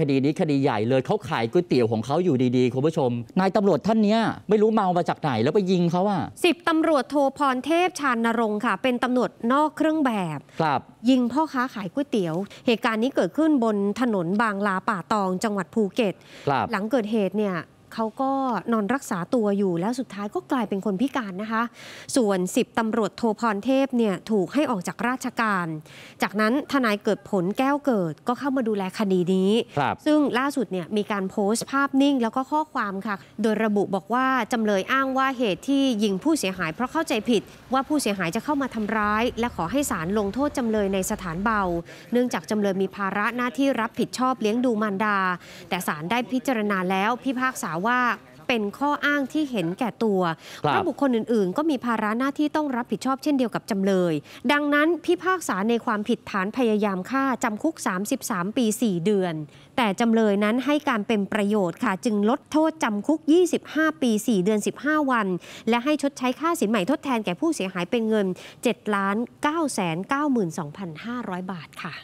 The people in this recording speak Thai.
คดีนี้คดีใหญ่เลยเขาขายก๋วยเตี๋ยวของเขาอยู่ดีๆ คุณผู้ชม นายตำรวจท่านเนี้ยไม่รู้เมามาจากไหนแล้วไปยิงเขาอะสิบตำรวจโทพรเทพชานนรงค์ค่ะ เป็นตำรวจนอกเครื่องแบบ ครับ ยิงพ่อค้าขายก๋วยเตี๋ยว เหตุการณ์นี้เกิดขึ้นบนถนนบางลาป่าตองจังหวัดภูเก็ตครับ หลังเกิดเหตุเนี่ยเขาก็นอนรักษาตัวอยู่แล้วสุดท้ายก็กลายเป็นคนพิการนะคะ ส่วน 10ตำรวจโทพรเทพเนี่ยถูกให้ออกจากราชการ จากนั้นทนายเกิดผลแก้วเกิด ก็เข้ามาดูแลคดีนี้ ซึ่งล่าสุดเนี่ยมีการโพสต์ภาพนิ่ง แล้วก็ข้อความค่ะ โดยระบุบอกว่าจำเลยอ้างว่าเหตุที่ยิงผู้เสียหายเพราะเข้าใจผิด ว่าผู้เสียหายจะเข้ามาทำร้าย และขอให้ศาลลงโทษจำเลยในสถานเบา เนื่องจากจำเลยมีภาระหน้าที่รับผิดชอบเลี้ยงดูมารดา แต่ศาลได้พิจารณาแล้วพิพากษาว่าเป็นข้ออ้างที่เห็นแก่ตัว เพราะบุคคลอื่น ๆ ก็มีภาระหน้าที่ต้องรับผิดชอบเช่นเดียวกับจำเลย ดังนั้นพิพากษาในความผิดฐานพยายามฆ่า จำคุก 33 ปี 4 เดือน แต่จำเลยนั้นให้การเป็นประโยชน์ค่ะ จึงลดโทษจำคุก 25 ปี 4 เดือน 15 วัน และให้ชดใช้ค่าสินใหม่ทดแทนแก่ผู้เสียหายเป็นเงิน7ล้าน9 9 2 5 0 0บาทค่ะ